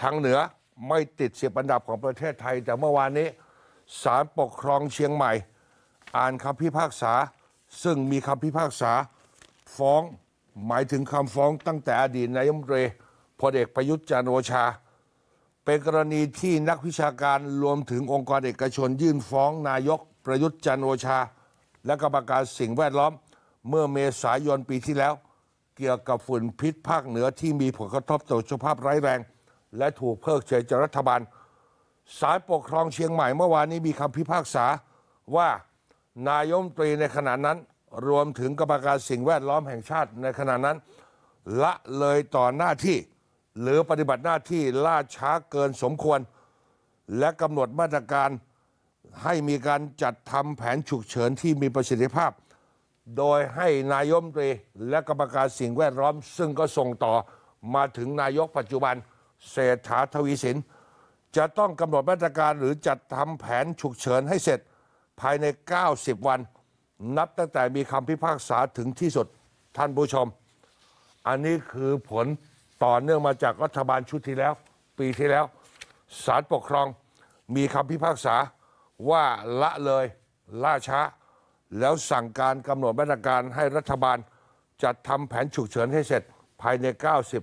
ทางเหนือไม่ติดเสียบันดับของประเทศไทย แต่เมื่อวานนี้ศาลปกครองเชียงใหม่ อ่านคำพิพากษาซึ่งมีคำพิพากษาฟ้องหมายถึงคำฟ้องตั้งแต่อดีตนายมเรพอเอกประยุทธ์จันโอชา เป็นกรณีที่นักวิชาการรวมถึงองค์กรเอกชนยื่นฟ้อง นายกประยุทธ์จันโอชา และกรรมการสิ่งแวดล้อมเมื่อเมษายนปีที่แล้ว เกี่ยวกับฝุ่นพิษภาคเหนือที่มีผลกระทบต่อสุขภาพร้ายแรงและถูกเพิกเฉยจากรัฐบาลสายปกครองเชียงใหม่เมื่อวานนี้มีคำพิพากษาว่านายมตรีในขณะนั้น รวมถึงกรรมการสิ่งแวดล้อมแห่งชาติในขณะนั้น ละเลยต่อหน้าที่ หรือปฏิบัติหน้าที่ล่าช้าเกินสมควร และกำหนดมาตรการให้มีการจัดทำแผนฉุกเฉินที่มีประสิทธิภาพ โดยให้นายมตรีและกรรมการสิ่งแวดล้อม ซึ่งก็ส่งต่อมาถึงนายกปัจจุบันเศรษฐาทวีสิน จะต้องกำหนดมาตรการหรือจัดทำแผนฉุกเฉินให้เสร็จ ภายใน 90 วัน นับตั้งแต่มีคำพิพากษาถึงที่สุดท่านผู้ชม อันนี้คือผลต่อเนื่องมาจากรัฐบาลชุดที่แล้ว ปีที่แล้ว ศาลปกครองมีคำพิพากษาว่าละเลยล่าช้าแล้วสั่งการกำหนดมาตรการให้รัฐบาล จัดทำแผนฉุกเฉินให้เสร็จ ภายใน90